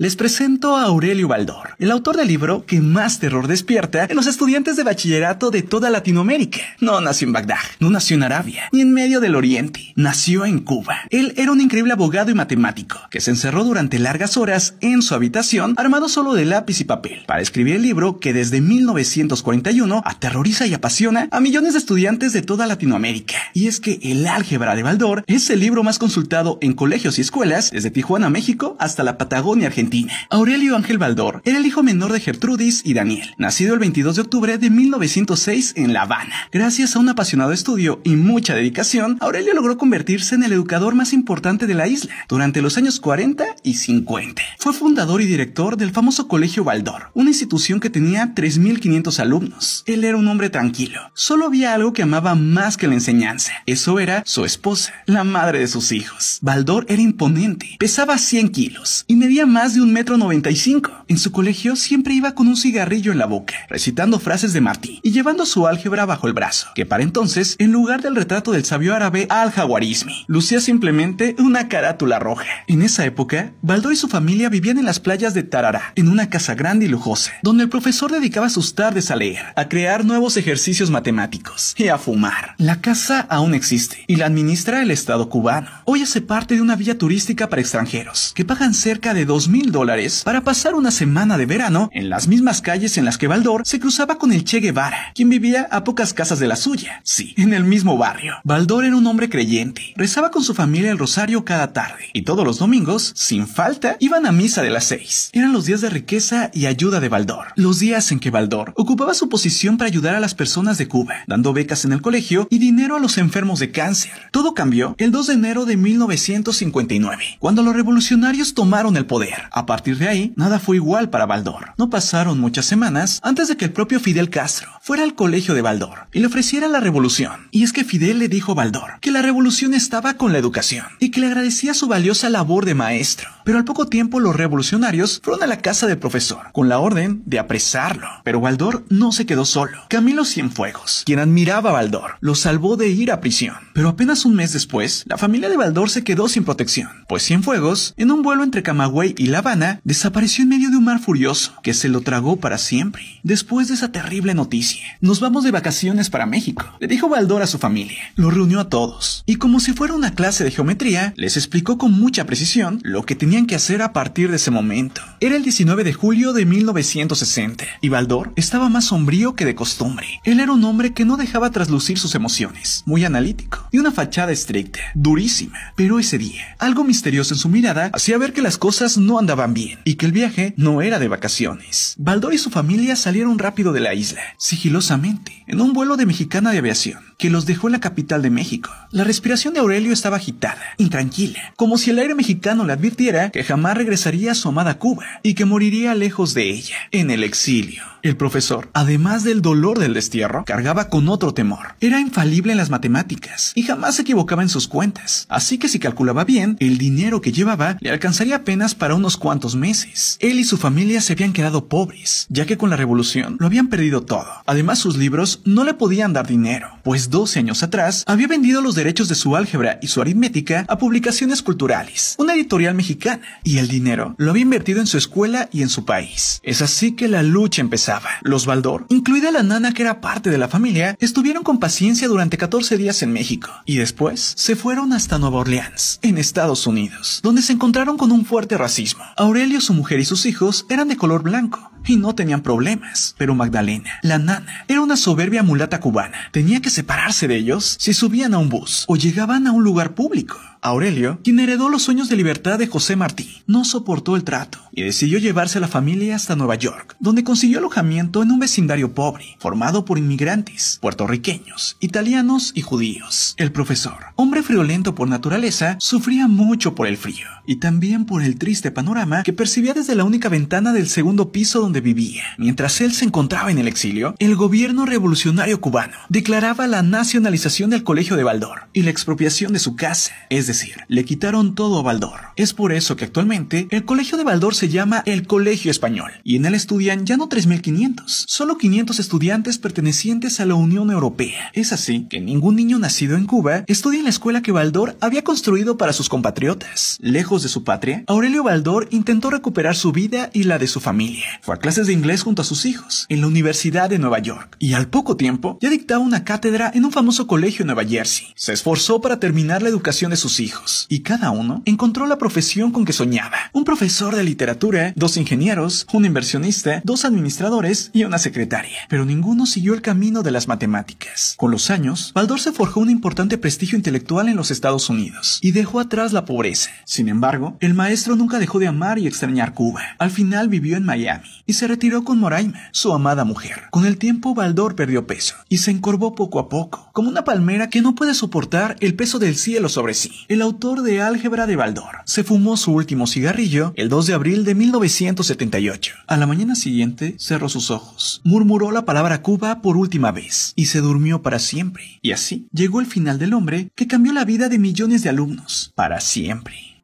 Les presento a Aurelio Baldor, el autor del libro que más terror despierta en los estudiantes de bachillerato de toda Latinoamérica. No nació en Bagdad, no nació en Arabia, ni en medio del Oriente, nació en Cuba. Él era un increíble abogado y matemático que se encerró durante largas horas en su habitación armado solo de lápiz y papel para escribir el libro que desde 1941 aterroriza y apasiona a millones de estudiantes de toda Latinoamérica. Y es que El álgebra de Baldor es el libro más consultado en colegios y escuelas desde Tijuana, México hasta la Patagonia, Argentina. Aurelio Ángel Baldor era el hijo menor de Gertrudis y Daniel, nacido el 22 de octubre de 1906 en La Habana. Gracias a un apasionado estudio y mucha dedicación, Aurelio logró convertirse en el educador más importante de la isla durante los años 40 y 50. Fue fundador y director del famoso Colegio Baldor, una institución que tenía 3.500 alumnos. Él era un hombre tranquilo, solo había algo que amaba más que la enseñanza eso era su esposa, la madre de sus hijos. Baldor era imponente, pesaba 100 kilos y medía más de un metro 95. En su colegio siempre iba con un cigarrillo en la boca, recitando frases de Martí y llevando su álgebra bajo el brazo, que para entonces, en lugar del retrato del sabio árabe al-Jawarizmi, lucía simplemente una carátula roja. En esa época, Baldor y su familia vivían en las playas de Tarará, en una casa grande y lujosa, donde el profesor dedicaba sus tardes a leer, a crear nuevos ejercicios matemáticos y a fumar. La casa aún existe y la administra el Estado cubano. Hoy hace parte de una villa turística para extranjeros, que pagan cerca de 2 mil dólares para pasar una semana de verano en las mismas calles en las que Baldor se cruzaba con el Che Guevara, quien vivía a pocas casas de la suya. Sí, en el mismo barrio. Baldor era un hombre creyente, rezaba con su familia el rosario cada tarde y todos los domingos, sin falta, iban a misa de las seis. Eran los días de riqueza y ayuda de Baldor, los días en que Baldor ocupaba su posición para ayudar a las personas de Cuba, dando becas en el colegio y dinero a los enfermos de cáncer. Todo cambió el 2 de enero de 1959, cuando los revolucionarios tomaron el poder. A partir de ahí, nada fue igual para Baldor. No pasaron muchas semanas antes de que el propio Fidel Castro fuera al colegio de Baldor y le ofreciera la revolución. Y es que Fidel le dijo a Baldor que la revolución estaba con la educación y que le agradecía su valiosa labor de maestro. Pero al poco tiempo los revolucionarios fueron a la casa del profesor con la orden de apresarlo. Pero Baldor no se quedó solo. Camilo Cienfuegos, quien admiraba a Baldor, lo salvó de ir a prisión. Pero apenas un mes después, la familia de Baldor se quedó sin protección, pues fuegos, en un vuelo entre Camagüey y La Habana, desapareció en medio de un mar furioso que se lo tragó para siempre. Después de esa terrible noticia, nos vamos de vacaciones para México, le dijo Baldor a su familia. Lo reunió a todos y como si fuera una clase de geometría, les explicó con mucha precisión lo que tenían que hacer a partir de ese momento. Era el 19 de julio de 1960 y Baldor estaba más sombrío que de costumbre. Él era un hombre que no dejaba traslucir sus emociones, analítico, y una fachada estricta, durísima. Pero ese día, algo misterioso en su mirada hacía ver que las cosas no andaban bien y que el viaje no era de vacaciones. Baldor y su familia salieron rápido de la isla, sigilosamente, en un vuelo de mexicana de aviación que los dejó en la capital de México. La respiración de Aurelio estaba agitada, intranquila, como si el aire mexicano le advirtiera que jamás regresaría a su amada Cuba y que moriría lejos de ella, en el exilio. El profesor, además del dolor del destierro, cargaba con otro temor. Era infalible en las matemáticas y jamás se equivocaba en sus cuentas, así que si calculaba bien, el dinero que llevaba le alcanzaría apenas para unos cuantos meses. Él y su familia se habían quedado pobres, ya que con la revolución lo habían perdido todo. Además, sus libros no le podían dar dinero, pues 12 años atrás, había vendido los derechos de su álgebra y su aritmética a publicaciones culturales, una editorial mexicana, y el dinero lo había invertido en su escuela y en su país. Es así que la lucha empezaba. Los Valdor, incluida la nana que era parte de la familia, estuvieron con paciencia durante 14 días en México, y después se fueron hasta Nueva Orleans, en Estados Unidos, donde se encontraron con un fuerte racismo. Aurelio, su mujer y sus hijos eran de color blanco, y no tenían problemas. Pero Magdalena, la nana, era una soberbia mulata cubana. Tenía que separarse de ellos si subían a un bus o llegaban a un lugar público. Aurelio, quien heredó los sueños de libertad de José Martí, no soportó el trato y decidió llevarse a la familia hasta Nueva York, donde consiguió alojamiento en un vecindario pobre, formado por inmigrantes, puertorriqueños, italianos y judíos. El profesor, hombre friolento por naturaleza, sufría mucho por el frío y también por el triste panorama que percibía desde la única ventana del segundo piso donde vivía. Mientras él se encontraba en el exilio, el gobierno revolucionario cubano declaraba la nacionalización del colegio de Baldor y la expropiación de su casa, es decir, le quitaron todo a Baldor. Es por eso que actualmente el colegio de Baldor se llama el Colegio Español, y en él estudian ya no 3.500, solo 500 estudiantes pertenecientes a la Unión Europea. Es así que ningún niño nacido en Cuba estudia en la escuela que Baldor había construido para sus compatriotas. Lejos de su patria, Aurelio Baldor intentó recuperar su vida y la de su familia. Fue a clases de inglés junto a sus hijos, en la Universidad de Nueva York, y al poco tiempo ya dictaba una cátedra en un famoso colegio en Nueva Jersey. Se esforzó para terminar la educación de sus hijos, y cada uno encontró la profesión con que soñaba. Un profesor de literatura dos ingenieros, un inversionista, dos administradores y una secretaria, pero ninguno siguió el camino de las matemáticas. Con los años, Baldor se forjó un importante prestigio intelectual en los Estados Unidos y dejó atrás la pobreza. Sin embargo, el maestro nunca dejó de amar y extrañar Cuba. Al final vivió en Miami y se retiró con Moraima, su amada mujer. Con el tiempo, Baldor perdió peso y se encorvó poco a poco, como una palmera que no puede soportar el peso del cielo sobre sí. El autor de Álgebra de Baldor se fumó su último cigarrillo el 2 de abril de de 1978. A la mañana siguiente cerró sus ojos, murmuró la palabra Cuba por última vez y se durmió para siempre. Y así llegó el final del hombre que cambió la vida de millones de alumnos para siempre.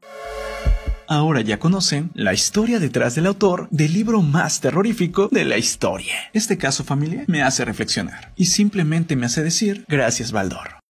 Ahora ya conocen la historia detrás del autor del libro más terrorífico de la historia. Este caso familiar me hace reflexionar y simplemente me hace decir gracias Baldor.